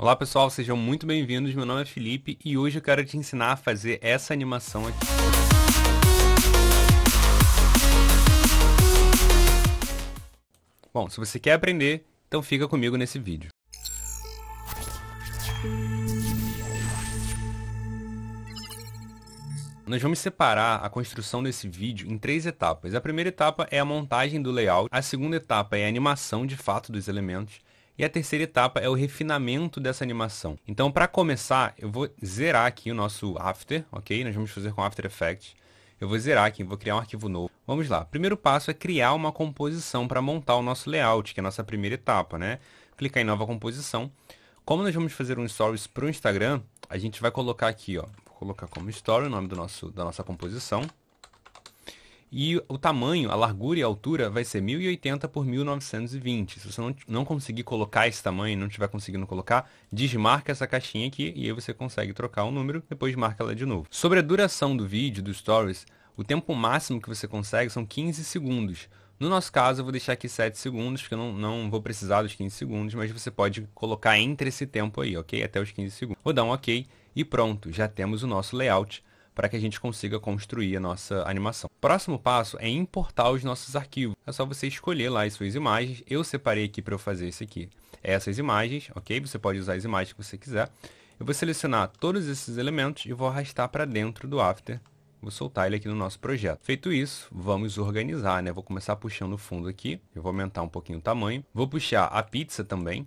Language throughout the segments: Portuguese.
Olá pessoal, sejam muito bem-vindos. Meu nome é Felipe e hoje eu quero te ensinar a fazer essa animação aqui. Bom, se você quer aprender, então fica comigo nesse vídeo. Nós vamos separar a construção desse vídeo em três etapas. A primeira etapa é a montagem do layout, a segunda etapa é a animação de fato dos elementos e a terceira etapa é o refinamento dessa animação. Então, para começar, eu vou zerar aqui o nosso After, ok? Nós vamos fazer com After Effects. Eu vou zerar aqui, vou criar um arquivo novo. Vamos lá. Primeiro passo é criar uma composição para montar o nosso layout, que é a nossa primeira etapa, né? Clicar em nova composição. Como nós vamos fazer um stories para o Instagram, a gente vai colocar aqui, ó. Vou colocar como story o nome do nosso, da nossa composição. E o tamanho, a largura e a altura vai ser 1080 por 1920. Se você não, não conseguir colocar esse tamanho, não estiver conseguindo colocar, desmarca essa caixinha aqui e aí você consegue trocar o número, depois marca ela de novo. Sobre a duração do vídeo, do Stories, o tempo máximo que você consegue são 15 segundos. No nosso caso, eu vou deixar aqui 7 segundos, porque eu não, não vou precisar dos 15 segundos, mas você pode colocar entre esse tempo aí, ok? Até os 15 segundos. Vou dar um ok e pronto, já temos o nosso layout para que a gente consiga construir a nossa animação. Próximo passo é importar os nossos arquivos. É só você escolher lá as suas imagens. Eu separei aqui para eu fazer isso aqui. Essas imagens, ok? Você pode usar as imagens que você quiser. Eu vou selecionar todos esses elementos e vou arrastar para dentro do After. Vou soltar ele aqui no nosso projeto. Feito isso, vamos organizar, né? Vou começar puxando o fundo aqui. Eu vou aumentar um pouquinho o tamanho. Vou puxar a pizza também.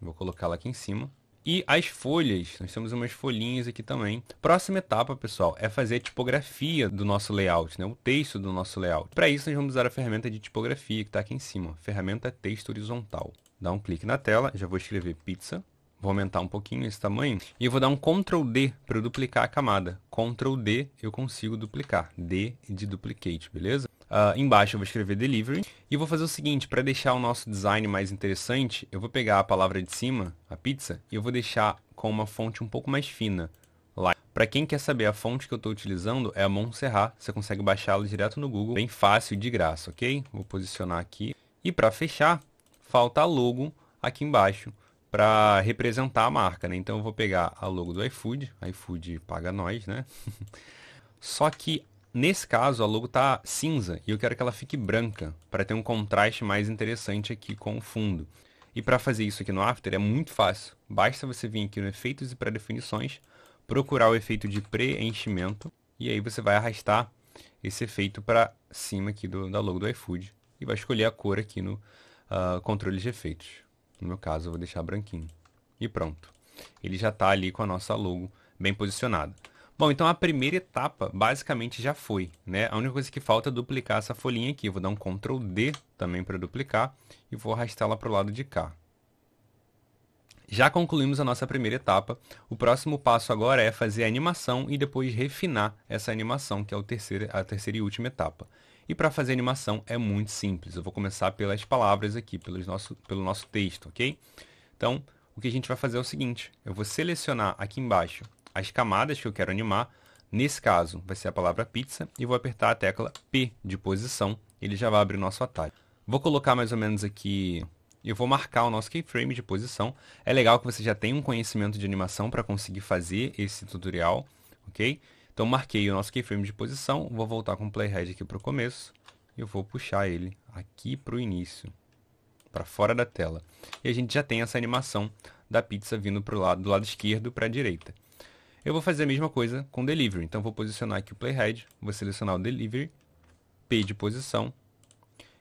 Vou colocá-la aqui em cima. E as folhas, nós temos umas folhinhas aqui também. Próxima etapa, pessoal, é fazer a tipografia do nosso layout, né? o texto do nosso layout. Para isso, nós vamos usar a ferramenta de tipografia que está aqui em cima, ferramenta texto horizontal. Dá um clique na tela, já vou escrever pizza. Vou aumentar um pouquinho esse tamanho e eu vou dar um Ctrl D para duplicar a camada. Ctrl D eu consigo duplicar, D de duplicate, beleza? Uh, embaixo eu vou escrever delivery. E vou fazer o seguinte, para deixar o nosso design mais interessante, eu vou pegar a palavra de cima, a pizza, e eu vou deixar com uma fonte um pouco mais fina. Lá. Para quem quer saber a fonte que eu estou utilizando, é a Montserrat. Você consegue baixá-la direto no Google, bem fácil e de graça, ok? Vou posicionar aqui. E para fechar, falta a logo aqui embaixo para representar a marca, né? Então eu vou pegar a logo do iFood, iFood paga nós, né? Só que Nesse caso, a logo está cinza e eu quero que ela fique branca, para ter um contraste mais interessante aqui com o fundo. E para fazer isso aqui no After é muito fácil. Basta você vir aqui no Efeitos e Pré-Definições, procurar o efeito de preenchimento, e aí você vai arrastar esse efeito para cima aqui do, da logo do iFood, e vai escolher a cor aqui no uh, controle de efeitos. No meu caso, eu vou deixar branquinho. E pronto. Ele já está ali com a nossa logo bem posicionada. Bom, então a primeira etapa basicamente já foi, né? A única coisa que falta é duplicar essa folhinha aqui. vou dar um Ctrl D também para duplicar e vou arrastá-la para o lado de cá. Já concluímos a nossa primeira etapa. O próximo passo agora é fazer a animação e depois refinar essa animação, que é terceiro, a terceira e última etapa. E para fazer animação é muito simples. Eu vou começar pelas palavras aqui, pelos nosso, pelo nosso texto, ok? Então, o que a gente vai fazer é o seguinte. Eu vou selecionar aqui embaixo as camadas que eu quero animar. Nesse caso, vai ser a palavra pizza e vou apertar a tecla P de posição. Ele já vai abrir o nosso atalho. Vou colocar mais ou menos aqui eu vou marcar o nosso keyframe de posição. É legal que você já tenha um conhecimento de animação para conseguir fazer esse tutorial, ok? Então, marquei o nosso keyframe de posição, vou voltar com o playhead aqui para o começo e eu vou puxar ele aqui para o início, para fora da tela. E a gente já tem essa animação da pizza vindo o lado, do lado esquerdo para a direita. Eu vou fazer a mesma coisa com delivery. Então, vou posicionar aqui o playhead, vou selecionar o delivery, P de posição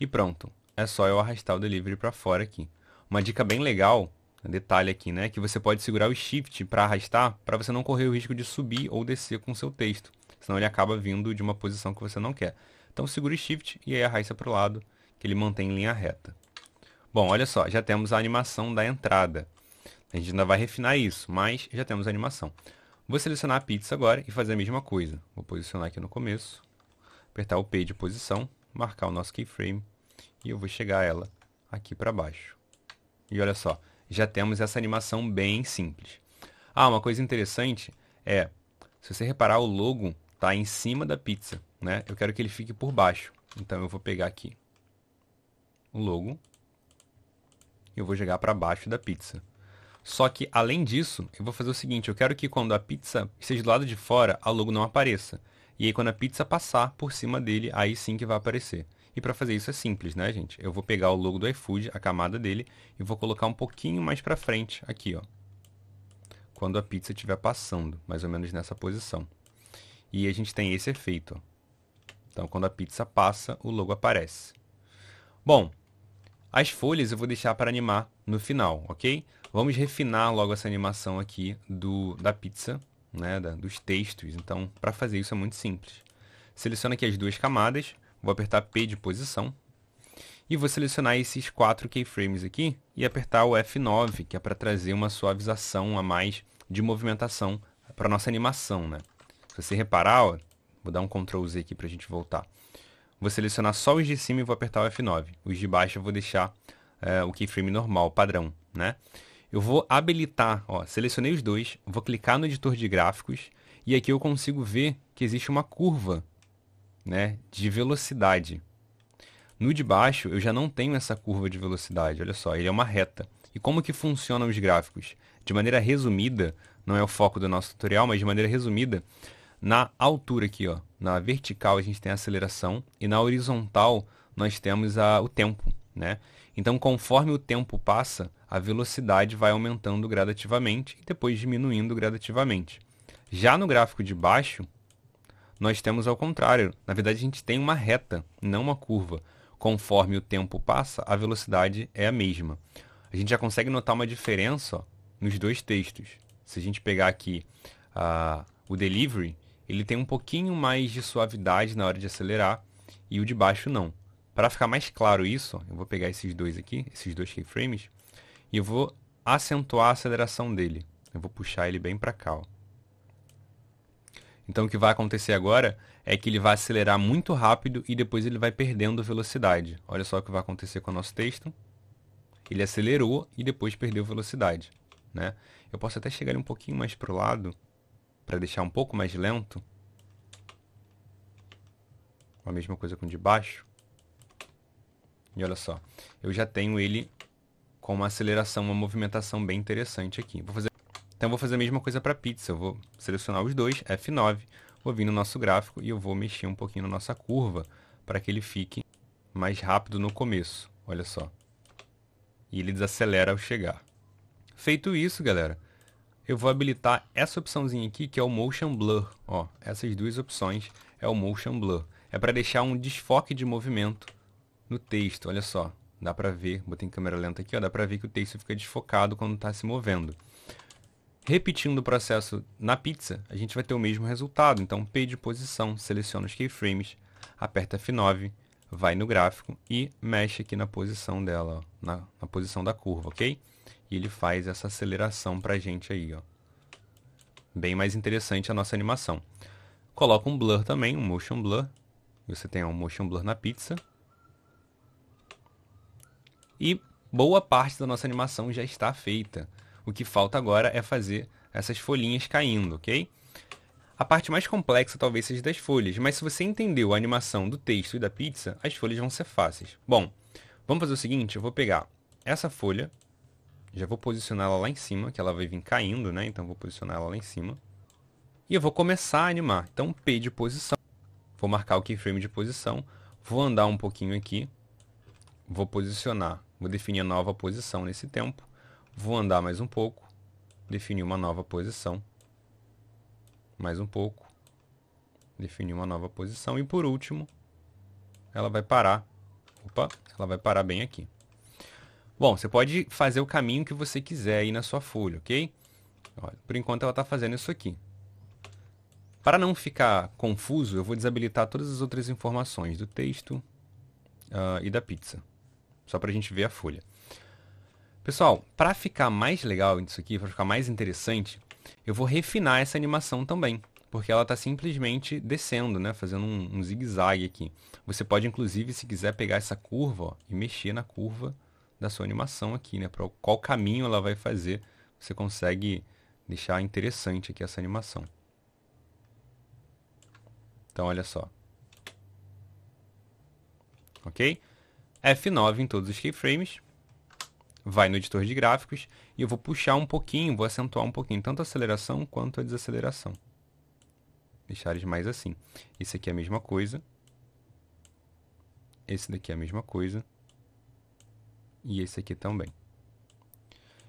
e pronto. É só eu arrastar o delivery para fora aqui. Uma dica bem legal, um detalhe aqui, né? Que você pode segurar o shift para arrastar, para você não correr o risco de subir ou descer com o seu texto. Senão ele acaba vindo de uma posição que você não quer. Então, segura o shift e aí arrasta para o lado, que ele mantém em linha reta. Bom, olha só, já temos a animação da entrada. A gente ainda vai refinar isso, mas já temos a animação. Vou selecionar a pizza agora e fazer a mesma coisa. Vou posicionar aqui no começo, apertar o P de posição, marcar o nosso keyframe e eu vou chegar ela aqui para baixo. E olha só, já temos essa animação bem simples. Ah, uma coisa interessante é, se você reparar, o logo está em cima da pizza, né? Eu quero que ele fique por baixo, então eu vou pegar aqui o logo e eu vou jogar para baixo da pizza. Só que, além disso, eu vou fazer o seguinte, eu quero que quando a pizza esteja do lado de fora, a logo não apareça. E aí, quando a pizza passar por cima dele, aí sim que vai aparecer. E para fazer isso é simples, né, gente? Eu vou pegar o logo do iFood, a camada dele, e vou colocar um pouquinho mais para frente aqui, ó. Quando a pizza estiver passando, mais ou menos nessa posição. E a gente tem esse efeito, ó. Então, quando a pizza passa, o logo aparece. Bom, as folhas eu vou deixar para animar no final, ok? Vamos refinar logo essa animação aqui do, da pizza, né, da, dos textos. Então, para fazer isso é muito simples. Seleciona aqui as duas camadas, vou apertar P de posição. E vou selecionar esses quatro keyframes aqui e apertar o F9, que é para trazer uma suavização a mais de movimentação para nossa animação, né? Se você reparar, ó, vou dar um Ctrl Z aqui para a gente voltar. Vou selecionar só os de cima e vou apertar o F9. Os de baixo eu vou deixar é, o keyframe normal, padrão, né? Eu vou habilitar, ó, selecionei os dois, vou clicar no editor de gráficos e aqui eu consigo ver que existe uma curva né, de velocidade. No de baixo eu já não tenho essa curva de velocidade, olha só, ele é uma reta. E como que funcionam os gráficos? De maneira resumida, não é o foco do nosso tutorial, mas de maneira resumida, na altura aqui, ó, na vertical a gente tem a aceleração e na horizontal nós temos a, o tempo, né? Então, conforme o tempo passa, a velocidade vai aumentando gradativamente e depois diminuindo gradativamente. Já no gráfico de baixo, nós temos ao contrário. Na verdade, a gente tem uma reta, não uma curva. Conforme o tempo passa, a velocidade é a mesma. A gente já consegue notar uma diferença ó, nos dois textos. Se a gente pegar aqui uh, o delivery, ele tem um pouquinho mais de suavidade na hora de acelerar e o de baixo não. Para ficar mais claro isso, eu vou pegar esses dois aqui, esses dois keyframes, e eu vou acentuar a aceleração dele. Eu vou puxar ele bem para cá. Ó. Então o que vai acontecer agora é que ele vai acelerar muito rápido e depois ele vai perdendo velocidade. Olha só o que vai acontecer com o nosso texto. Ele acelerou e depois perdeu velocidade. Né? Eu posso até chegar um pouquinho mais para o lado para deixar um pouco mais lento. A mesma coisa com o de baixo. E olha só, eu já tenho ele com uma aceleração, uma movimentação bem interessante aqui. Vou fazer... Então eu vou fazer a mesma coisa para a pizza, eu vou selecionar os dois, F9, vou vir no nosso gráfico e eu vou mexer um pouquinho na nossa curva para que ele fique mais rápido no começo, olha só. E ele desacelera ao chegar. Feito isso, galera, eu vou habilitar essa opçãozinha aqui, que é o Motion Blur. Ó, essas duas opções é o Motion Blur. É para deixar um desfoque de movimento no texto, olha só. Dá para ver, botei em câmera lenta aqui, ó, dá para ver que o texto fica desfocado quando está se movendo. Repetindo o processo na pizza, a gente vai ter o mesmo resultado. Então, P de posição, seleciona os keyframes, aperta F9, vai no gráfico e mexe aqui na posição dela, ó, na, na, posição da curva, ok? E ele faz essa aceleração para a gente aí, ó. Bem mais interessante a nossa animação. Coloca um blur também, um motion blur. Você tem um motion blur na pizza. E boa parte da nossa animação já está feita. O que falta agora é fazer essas folhinhas caindo, ok? A parte mais complexa talvez seja das folhas, mas se você entendeu a animação do texto e da pizza, as folhas vão ser fáceis. Bom, vamos fazer o seguinte, eu vou pegar essa folha, já vou posicionar ela lá em cima, que ela vai vir caindo, né? Então vou posicionar ela lá em cima. E eu vou começar a animar. Então P de posição. Vou marcar o keyframe de posição. Vou andar um pouquinho aqui. Vou posicionar. Vou definir a nova posição nesse tempo. Vou andar mais um pouco. Definir uma nova posição mais um pouco, definir uma nova posição e por último, ela vai parar, opa, ela vai parar bem aqui. Bom, você pode fazer o caminho que você quiser aí na sua folha, ok? Olha, por enquanto ela está fazendo isso aqui. Para não ficar confuso, eu vou desabilitar todas as outras informações do texto uh, e da pizza, só para a gente ver a folha. Pessoal, para ficar mais legal isso aqui, para ficar mais interessante, eu vou refinar essa animação também, porque ela está simplesmente descendo, né? Fazendo um, um zigue-zague aqui. Você pode, inclusive, se quiser pegar essa curva ó, e mexer na curva da sua animação aqui, né? Para qual caminho ela vai fazer, você consegue deixar interessante aqui essa animação. Então, olha só. Ok? F9 em todos os keyframes vai no editor de gráficos e eu vou puxar um pouquinho, vou acentuar um pouquinho, tanto a aceleração quanto a desaceleração. Deixar eles mais assim. Esse aqui é a mesma coisa. Esse daqui é a mesma coisa. E esse aqui também.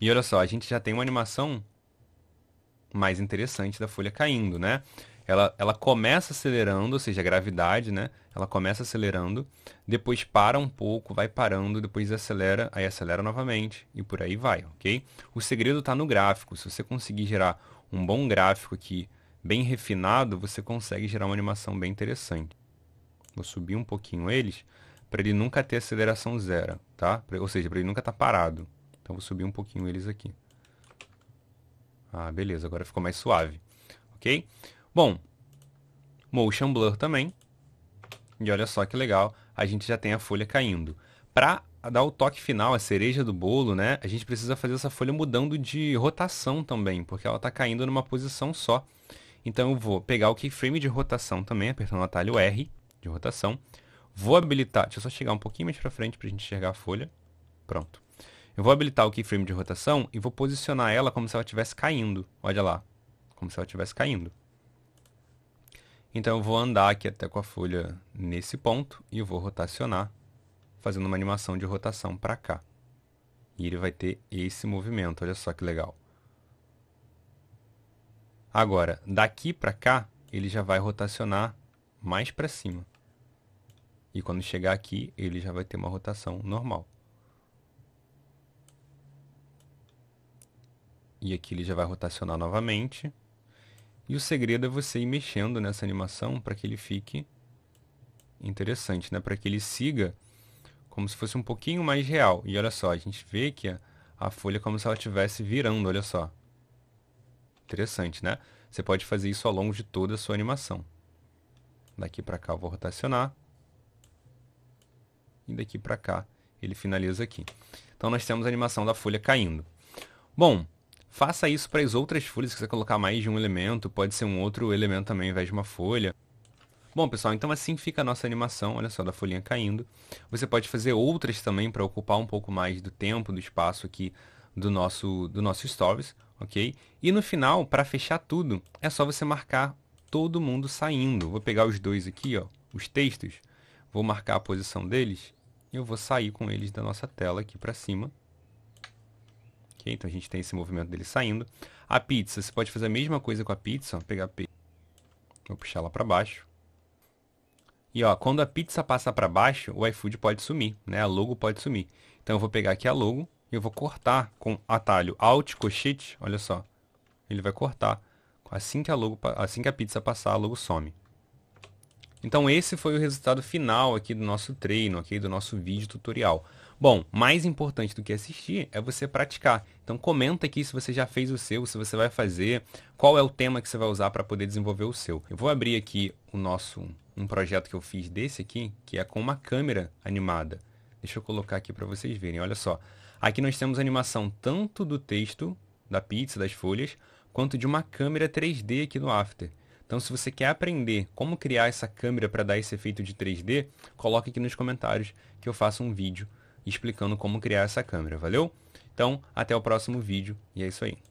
E olha só, a gente já tem uma animação mais interessante da folha caindo, né? ela, ela começa acelerando, ou seja, a gravidade, né? Ela começa acelerando, depois para um pouco, vai parando, depois acelera, aí acelera novamente e por aí vai, ok? O segredo está no gráfico. Se você conseguir gerar um bom gráfico aqui, bem refinado, você consegue gerar uma animação bem interessante. Vou subir um pouquinho eles para ele nunca ter aceleração zero, tá? Pra, ou seja, para ele nunca estar tá parado. Então vou subir um pouquinho eles aqui. Ah, beleza, agora ficou mais suave, ok? Bom, motion blur também. E olha só que legal, a gente já tem a folha caindo. Para dar o toque final, a cereja do bolo, né? A gente precisa fazer essa folha mudando de rotação também, porque ela está caindo numa posição só. Então eu vou pegar o keyframe de rotação também, apertando o atalho R de rotação. Vou habilitar, deixa eu só chegar um pouquinho mais para frente para a gente enxergar a folha. Pronto. Eu vou habilitar o keyframe de rotação e vou posicionar ela como se ela estivesse caindo. Olha lá, como se ela estivesse caindo. Então eu vou andar aqui até com a folha nesse ponto e vou rotacionar, fazendo uma animação de rotação para cá. E ele vai ter esse movimento, olha só que legal. Agora, daqui para cá, ele já vai rotacionar mais para cima. E quando chegar aqui, ele já vai ter uma rotação normal. E aqui ele já vai rotacionar novamente. E o segredo é você ir mexendo nessa animação para que ele fique interessante, né? Para que ele siga como se fosse um pouquinho mais real. E olha só, a gente vê que a, a folha é como se ela estivesse virando, olha só. Interessante, né? Você pode fazer isso ao longo de toda a sua animação. Daqui para cá eu vou rotacionar. E daqui para cá ele finaliza aqui. Então nós temos a animação da folha caindo. Bom, Faça isso para as outras folhas, se você colocar mais de um elemento, pode ser um outro elemento também ao invés de uma folha. Bom, pessoal, então assim fica a nossa animação, olha só, da folhinha caindo. Você pode fazer outras também para ocupar um pouco mais do tempo, do espaço aqui do nosso, do nosso Stories, ok? E no final, para fechar tudo, é só você marcar todo mundo saindo. Vou pegar os dois aqui, ó, os textos, vou marcar a posição deles e eu vou sair com eles da nossa tela aqui para cima, então a gente tem esse movimento dele saindo. A pizza, você pode fazer a mesma coisa com a pizza, pegar a pizza, vou puxar ela para baixo. E ó, quando a pizza passa para baixo, o iFood pode sumir, né? A logo pode sumir. Então eu vou pegar aqui a logo e eu vou cortar com atalho Alt Cochete, olha só. Ele vai cortar assim que a logo, assim que a pizza passar, a logo some. Então esse foi o resultado final aqui do nosso treino, aqui Do nosso vídeo tutorial. Bom, mais importante do que assistir é você praticar. Então comenta aqui se você já fez o seu, se você vai fazer, qual é o tema que você vai usar para poder desenvolver o seu. Eu vou abrir aqui o nosso um projeto que eu fiz desse aqui, que é com uma câmera animada. Deixa eu colocar aqui para vocês verem. Olha só. Aqui nós temos animação tanto do texto, da pizza, das folhas, quanto de uma câmera 3D aqui no After. Então, se você quer aprender como criar essa câmera para dar esse efeito de 3D, coloque aqui nos comentários que eu faço um vídeo explicando como criar essa câmera, valeu? Então, até o próximo vídeo e é isso aí.